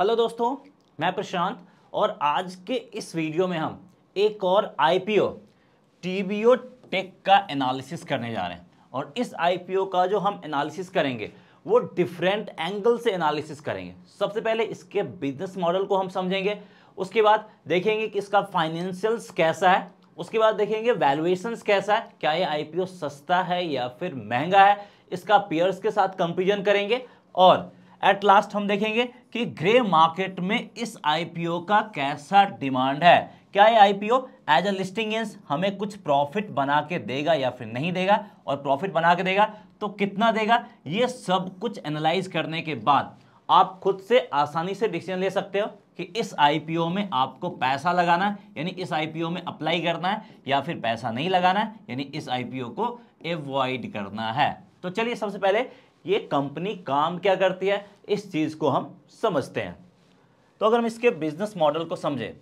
hello दोस्तों मैं प्रशांत और आज के इस वीडियो में हम एक और आईपीओ टीबीओ टेक का एनालिसिस करने जा रहे हैं और इस आईपीओ का जो हम एनालिसिस करेंगे वो डिफरेंट एंगल से एनालिसिस करेंगे सबसे पहले इसके बिजनेस मॉडल को हम समझेंगे उसके बाद देखेंगे कि इसका फाइनेंशियल्स कैसा है उसके बाद देखेंगे वैल्यूएशंस कैसा है क्या ये आईपीओ सस्ता है या फिर महंगा है इसका पेयर्स के साथ कंपेरिजन करेंगे और एट लास्ट हम देखेंगे कि ग्रे मार्केट में इस आईपीओ का कैसा डिमांड है क्या ये IPO as a listing gains हमें कुछ प्रॉफिट बना के देगा या फिर नहीं देगा और प्रॉफिट बना के देगा तो कितना देगा ये सब कुछ एनालाइज करने के बाद आप खुद से आसानी से डिसीजन ले सकते हो कि इस आईपीओ में आपको पैसा लगाना है यानी इस आईपीओ में अप्लाई करना है या फिर पैसा नहीं लगाना है यानी इस आईपीओ को एवॉइड करना है तो चलिए सबसे पहले ये कंपनी काम क्या करती है इस चीज़ को हम समझते हैं तो अगर हम इसके बिजनेस मॉडल को समझें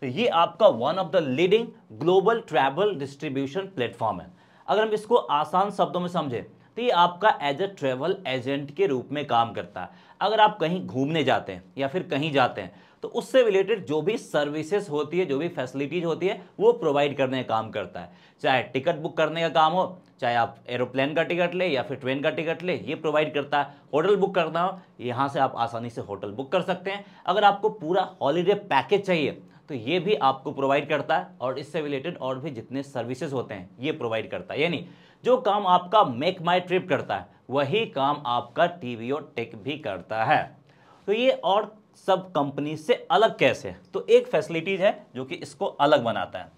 तो ये आपका one of the leading global travel distribution platform है अगर हम इसको आसान शब्दों में समझें तो ये आपका एज ए ट्रेवल एजेंट के रूप में काम करता है अगर आप कहीं घूमने जाते हैं या फिर कहीं जाते हैं तो उससे रिलेटेड जो भी सर्विसेज होती है जो भी फैसिलिटीज होती है वो प्रोवाइड करने का काम करता है चाहे टिकट बुक करने का काम हो चाहे आप एरोप्लेन का टिकट ले या फिर ट्रेन का टिकट ले ये प्रोवाइड करता है होटल बुक करना हो यहाँ से आप आसानी से होटल बुक कर सकते हैं अगर आपको पूरा हॉलीडे पैकेज चाहिए तो ये भी आपको प्रोवाइड करता है और इससे रिलेटेड और भी जितने सर्विसेज होते हैं ये प्रोवाइड करता है यानी जो काम आपका मेक माई ट्रिप करता है वही काम आपका टी वी टेक भी करता है तो ये और सब कंपनी से अलग कैसे है तो एक फैसिलिटीज़ है जो कि इसको अलग बनाता है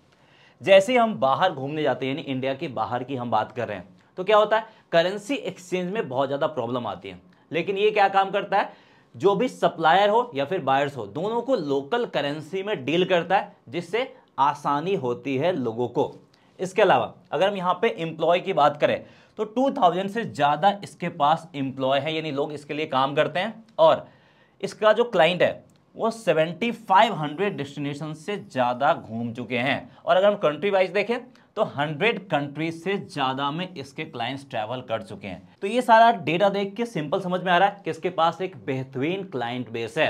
जैसे हम बाहर घूमने जाते हैं यानी इंडिया के बाहर की हम बात कर रहे हैं तो क्या होता है करेंसी एक्सचेंज में बहुत ज़्यादा प्रॉब्लम आती है लेकिन ये क्या काम करता है जो भी सप्लायर हो या फिर बायर्स हो दोनों को लोकल करेंसी में डील करता है जिससे आसानी होती है लोगों को इसके अलावा अगर हम यहाँ पे एम्प्लॉय की बात करें तो 2000 से ज़्यादा इसके पास एम्प्लॉय है यानी लोग इसके लिए काम करते हैं और इसका जो क्लाइंट है वो 7500 डेस्टिनेशन से ज़्यादा घूम चुके हैं और अगर हम कंट्री वाइज देखें तो 100 कंट्री से ज़्यादा में इसके क्लाइंट्स ट्रैवल कर चुके हैं तो ये सारा डेटा देख के सिंपल समझ में आ रहा है कि इसके पास एक बेहतरीन क्लाइंट बेस है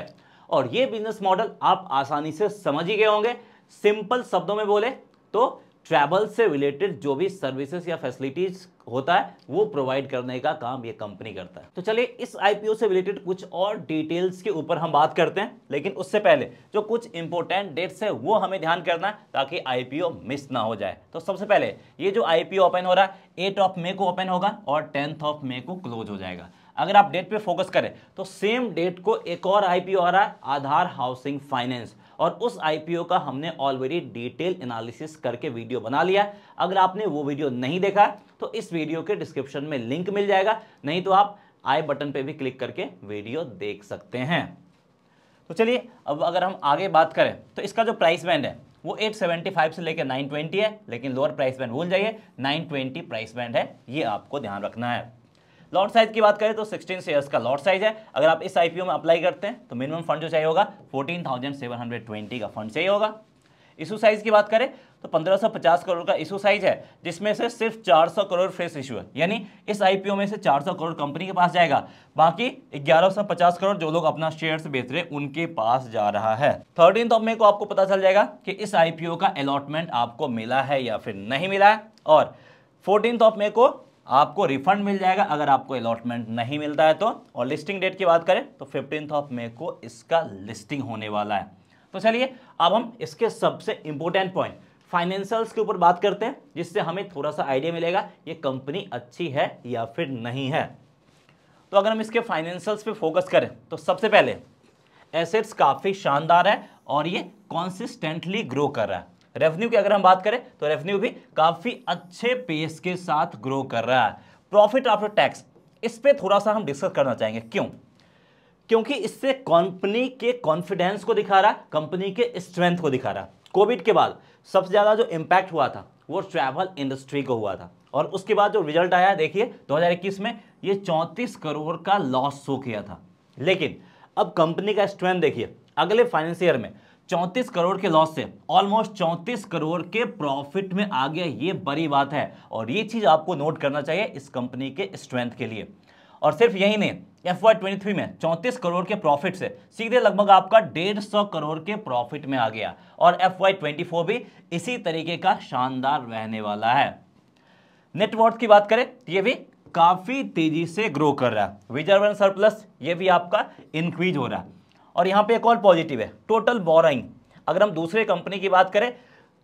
और ये बिजनेस मॉडल आप आसानी से समझ ही गए होंगे सिंपल शब्दों में बोले तो ट्रैवल से रिलेटेड जो भी सर्विसेज या फैसिलिटीज होता है वो प्रोवाइड करने का काम ये कंपनी करता है तो चलिए इस आईपीओ से रिलेटेड कुछ और डिटेल्स के ऊपर हम बात करते हैं लेकिन उससे पहले जो कुछ इंपॉर्टेंट डेट्स है वो हमें ध्यान करना है ताकि आईपीओ मिस ना हो जाए तो सबसे पहले ये जो आईपीओ ओपन हो रहा है एट ऑफ मे को ओपन होगा और टेंथ ऑफ मे को क्लोज हो जाएगा अगर आप डेट पे फोकस करें तो सेम डेट को एक और आईपीओ आ रहा है आधार हाउसिंग फाइनेंस और उस आईपीओ का हमने ऑलरेडी डिटेल एनालिसिस करके वीडियो बना लिया अगर आपने वो वीडियो नहीं देखा तो इस वीडियो के डिस्क्रिप्शन में लिंक मिल जाएगा नहीं तो आप आई बटन पर भी क्लिक करके वीडियो देख सकते हैं तो चलिए अब अगर हम आगे बात करें तो इसका जो प्राइस बैंड है वो 875 से लेकर 920 है लेकिन लोअर प्राइस बैंड भूल जाइए 920 प्राइस बैंड है ये आपको ध्यान रखना है लॉट साइज की बात करें तो सिक्सटीन शेयर्स का लॉट साइज है अगर आप इस आईपीओ में अप्लाई करते हैं तो मिनिमम फंड जो चाहिए होगा fourteen thousand seven hundred twenty का फंड चाहिए होगा इशू साइज की बात करें तो 1550 करोड़ का इशू साइज है जिसमें से सिर्फ 400 करोड़ फ्रेश इशू है यानी इस आईपीओ में से 400 करोड़ कंपनी के पास जाएगा बाकी 1150 करोड़ जो लोग अपना शेयर्स बेच रहे उनके पास जा रहा है थर्टीन ऑफ मे को आपको पता चल जाएगा कि इस आईपीओ का अलॉटमेंट आपको मिला है या फिर नहीं मिला है और फोर्टीन ऑफ मे को आपको रिफंड मिल जाएगा अगर आपको अलॉटमेंट नहीं मिलता है तो और लिस्टिंग डेट की बात करें तो फिफ्टीन ऑफ मे को इसका लिस्टिंग होने वाला है तो चलिए अब हम इसके सबसे इंपॉर्टेंट पॉइंट फाइनेंशियल्स के ऊपर बात करते हैं जिससे हमें थोड़ा सा आइडिया मिलेगा ये कंपनी अच्छी है या फिर नहीं है तो अगर हम इसके फाइनेंशियल्स पे फोकस करें तो सबसे पहले एसेट्स काफ़ी शानदार है और ये कॉन्सिस्टेंटली ग्रो कर रहा है रेवेन्यू की अगर हम बात करें तो रेवेन्यू भी काफ़ी अच्छे पेस के साथ ग्रो कर रहा है प्रॉफिट आफ्टर टैक्स इस पर थोड़ा सा हम डिस्कस करना चाहेंगे क्यों क्योंकि इससे कंपनी के कॉन्फिडेंस को दिखा रहा है कंपनी के स्ट्रेंथ को दिखा रहा है कोविड के बाद सबसे ज़्यादा जो इम्पैक्ट हुआ था वो ट्रैवल इंडस्ट्री को हुआ था और उसके बाद जो रिजल्ट आया देखिए 2021 में ये 34 करोड़ का लॉस शो किया था लेकिन अब कंपनी का स्ट्रेंथ देखिए अगले फाइनेंस ईयर में चौंतीस करोड़ के लॉस से ऑलमोस्ट चौंतीस करोड़ के प्रॉफिट में आ गया ये बड़ी बात है और ये चीज़ आपको नोट करना चाहिए इस कंपनी के स्ट्रेंथ के लिए और सिर्फ यही नहीं एफ वाई ट्वेंटी थ्री में चौंतीस करोड़ के प्रॉफिट से सीधे लगभग आपका डेढ़ सौ करोड़ के प्रॉफिट में आ गया और एफ वाई ट्वेंटी फोर भी इसी तरीके का शानदार रहने वाला है नेटवर्थ की बात करें ये भी काफ़ी तेज़ी से ग्रो कर रहा है विजर्वन सरप्लस ये भी आपका इंक्रीज हो रहा है और यहाँ पे एक और पॉजिटिव है टोटल बोराइंग अगर हम दूसरे कंपनी की बात करें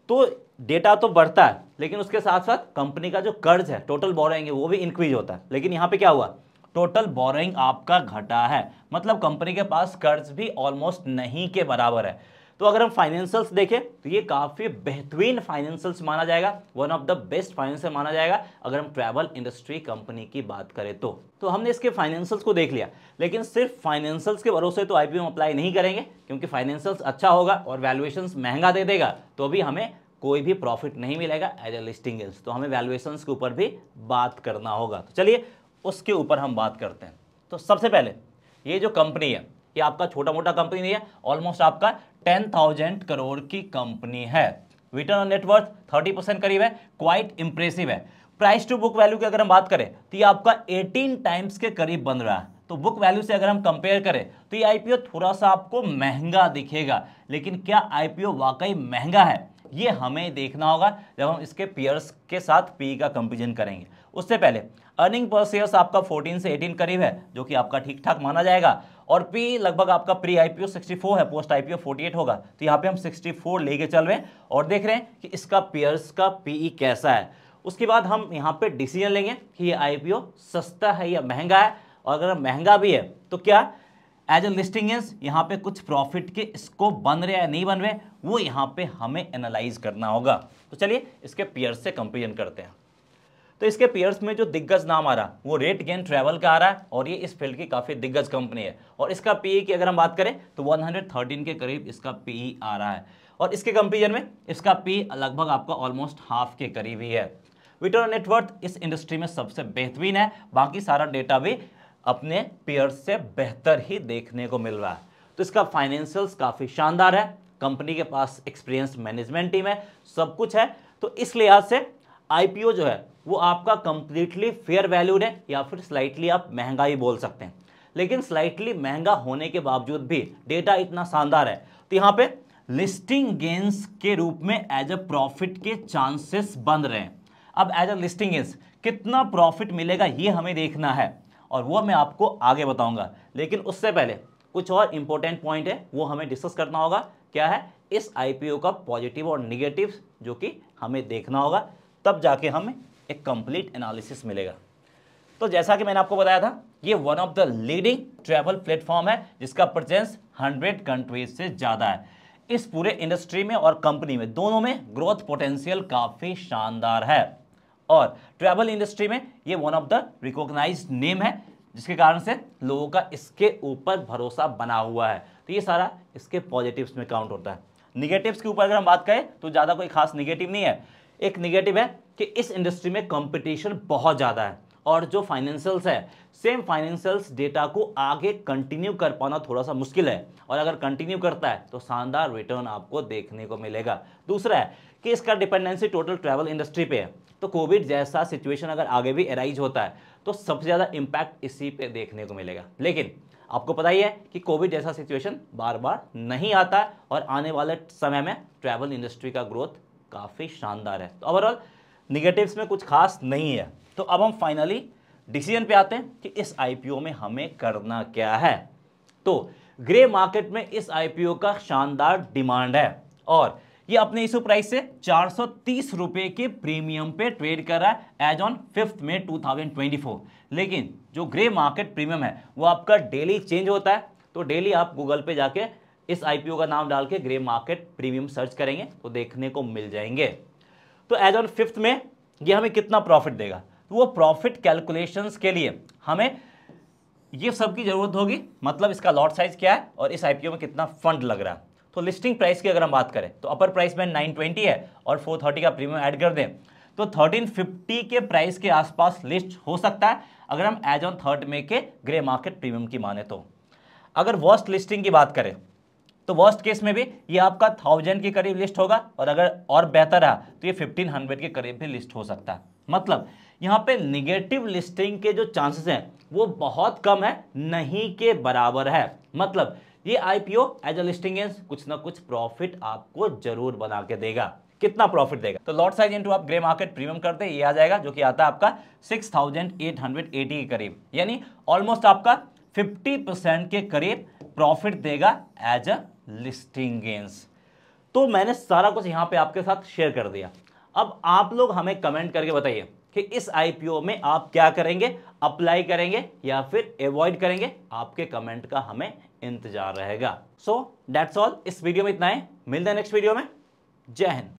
तो डेटा तो बढ़ता है लेकिन उसके साथ साथ कंपनी का जो कर्ज है टोटल बोराइंग है वो भी इंक्रीज होता है लेकिन यहाँ पे क्या हुआ टोटल बोराइंग आपका घटा है मतलब कंपनी के पास कर्ज भी ऑलमोस्ट नहीं के बराबर है तो अगर हम फाइनेंशियल्स देखें तो ये काफ़ी बेहतरीन फाइनेंशियल्स माना जाएगा one of the best financial माना जाएगा अगर हम ट्रैवल इंडस्ट्री कंपनी की बात करें तो तो हमने इसके फाइनेंशियल्स को देख लिया लेकिन सिर्फ फाइनेंशियल्स के भरोसे तो आईपीओ अप्लाई नहीं करेंगे क्योंकि फाइनेंशियल्स अच्छा होगा और वैल्यूएशन महंगा दे देगा तो अभी हमें कोई भी प्रॉफिट नहीं मिलेगा एज ए लिस्टिंग एल्स तो हमें वैल्युएशंस के ऊपर भी बात करना होगा तो चलिए उसके ऊपर हम बात करते हैं तो सबसे पहले ये जो कंपनी है ये आपका छोटा मोटा कंपनी नहीं है ऑलमोस्ट आपका टेन थाउजेंड करोड़ की कंपनी है return on net worth thirty percent करीब है क्वाइट इंप्रेसिव है प्राइस टू बुक वैल्यू की अगर हम बात करें तो ये आपका एटीन टाइम्स के करीब बन रहा है तो बुक वैल्यू से अगर हम कंपेयर करें तो ये आईपीओ थोड़ा सा आपको महंगा दिखेगा लेकिन क्या आईपीओ वाकई महंगा है ये हमें देखना होगा जब हम इसके पियर्स के साथ पी e का कंपेरिजन करेंगे उससे पहले अर्निंग पर शेयर्स आपका 14 से 18 करीब है जो कि आपका ठीक ठाक माना जाएगा और पी लगभग आपका प्री आईपीओ 64 है पोस्ट आईपीओ 48 होगा तो यहाँ पे हम 64 लेके चल रहे हैं और देख रहे हैं कि इसका पेयर्स का पीई e कैसा है उसके बाद हम यहाँ पे डिसीजन लेंगे कि ये आईपीओ सस्ता है या महंगा है और अगर महंगा भी है तो क्या एज ए लिस्टिंग एंस यहाँ पे कुछ प्रॉफिट के इसको बन रहे या नहीं बन रहे वो यहाँ पे हमें एनालाइज करना होगा तो चलिए इसके पेयर से कंपेरिजन करते हैं तो इसके पेयर्स में जो दिग्गज नाम आ रहा वो रेट गेन ट्रैवल का आ रहा है और ये इस फील्ड की काफ़ी दिग्गज कंपनी है और इसका पीई e की अगर हम बात करें तो 113 के करीब इसका पीई e आ रहा है और इसके कंपेरिजन में इसका पी e लगभग आपका ऑलमोस्ट हाफ के करीब ही है विटर नेटवर्थ इस इंडस्ट्री में सबसे बेहतरीन है बाकी सारा डेटा भी अपने पेयर्स से बेहतर ही देखने को मिल रहा है तो इसका फाइनेंशियल्स काफ़ी शानदार है कंपनी के पास एक्सपीरियंस मैनेजमेंट टीम है सब कुछ है तो इस लिहाज से आईपीओ जो है वो आपका कंप्लीटली फेयर वैल्यूड है या फिर स्लाइटली आप महंगा ही बोल सकते हैं लेकिन स्लाइटली महंगा होने के बावजूद भी डेटा इतना शानदार है तो यहाँ पे लिस्टिंग गेंस के रूप में एज अ प्रॉफिट के चांसेस बन रहे हैं अब एज अ लिस्टिंग गेंस कितना प्रॉफिट मिलेगा ये हमें देखना है और वो मैं आपको आगे बताऊंगा लेकिन उससे पहले कुछ और इम्पोर्टेंट पॉइंट है वो हमें डिस्कस करना होगा क्या है इस आईपीओ का पॉजिटिव और निगेटिव जो कि हमें देखना होगा तब जाके हम एक कंप्लीट एनालिसिस मिलेगा तो जैसा कि मैंने आपको बताया था ये one of the leading travel platform है जिसका प्रजेंस हंड्रेड कंट्रीज से ज़्यादा है इस पूरे इंडस्ट्री में और कंपनी में दोनों में ग्रोथ पोटेंशियल काफ़ी शानदार है और ट्रैवल इंडस्ट्री में ये one of the recognise name है जिसके कारण से लोगों का इसके ऊपर भरोसा बना हुआ है तो ये सारा इसके पॉजिटिव्स में काउंट होता है निगेटिव्स के ऊपर अगर हम बात करें तो ज़्यादा कोई खास निगेटिव नहीं है एक निगेटिव है कि इस इंडस्ट्री में कॉम्पिटिशन बहुत ज़्यादा है और जो फाइनेंशियल्स है सेम फाइनेंशियल्स डेटा को आगे कंटिन्यू कर पाना थोड़ा सा मुश्किल है और अगर कंटिन्यू करता है तो शानदार रिटर्न आपको देखने को मिलेगा दूसरा है कि इसका डिपेंडेंसी टोटल ट्रैवल इंडस्ट्री पे है तो कोविड जैसा सिचुएशन अगर आगे भी एराइज होता है तो सबसे ज़्यादा इम्पैक्ट इसी पर देखने को मिलेगा लेकिन आपको पता ही है कि कोविड जैसा सिचुएशन बार बार नहीं आता और आने वाले समय में ट्रैवल इंडस्ट्री का ग्रोथ काफ़ी शानदार है तो ओवरऑल निगेटिव्स में कुछ खास नहीं है तो अब हम फाइनली डिसीजन पे आते हैं कि इस आईपीओ में हमें करना क्या है तो ग्रे मार्केट में इस आईपीओ का शानदार डिमांड है और ये अपने इशू प्राइस से चार सौ के प्रीमियम पे ट्रेड कर रहा है एज ऑन फिफ्थ मे 2024 लेकिन जो ग्रे मार्केट प्रीमियम है वो आपका डेली चेंज होता है तो डेली आप गूगल पे जाके इस आईपीओ का नाम डाल के ग्रे मार्केट प्रीमियम सर्च करेंगे तो देखने को मिल जाएंगे तो एज ऑन फिफ्थ में ये हमें कितना प्रॉफिट देगा तो वो प्रॉफिट कैलकुलेशंस के लिए हमें ये सब की ज़रूरत होगी मतलब इसका लॉट साइज़ क्या है और इस आईपीओ में कितना फंड लग रहा है तो लिस्टिंग प्राइस की अगर हम बात करें तो अपर प्राइस में ट्वेंटी है और थर्टी का प्रीमियम ऐड कर दें तो फिफ्टी के प्राइस के आसपास लिस्ट हो सकता है अगर हम एज ऑन थर्ड मे के ग्रे मार्केट प्रीमियम की माने तो अगर वर्स्ट लिस्टिंग की बात करें तो वर्स्ट केस में भी ये आपका थाउजेंड के करीब लिस्ट होगा और अगर और बेहतर रहा तो ये फिफ्टीन हंड्रेड के करीब भी लिस्ट हो सकता है मतलब यहाँ पे निगेटिव लिस्टिंग के जो चांसेस हैं वो बहुत कम है नहीं के बराबर है मतलब ये आईपीओ एज अ लिस्टिंग कुछ ना कुछ प्रॉफिट आपको जरूर बना के देगा कितना प्रॉफिट देगा तो लॉट साइज इंटू आप ग्रे मार्केट प्रीमियम करते ये आ जाएगा जो कि आता है आपका सिक्स के करीब यानी ऑलमोस्ट आपका 50 परसेंट के करीब प्रॉफिट देगा एज अ लिस्टिंग गेंस तो मैंने सारा कुछ यहाँ पे आपके साथ शेयर कर दिया अब आप लोग हमें कमेंट करके बताइए कि इस आईपीओ में आप क्या करेंगे अप्लाई करेंगे या फिर अवॉइड करेंगे आपके कमेंट का हमें इंतजार रहेगा सो डैट्स ऑल इस वीडियो में इतना है मिलते हैं नेक्स्ट वीडियो में जय हिंद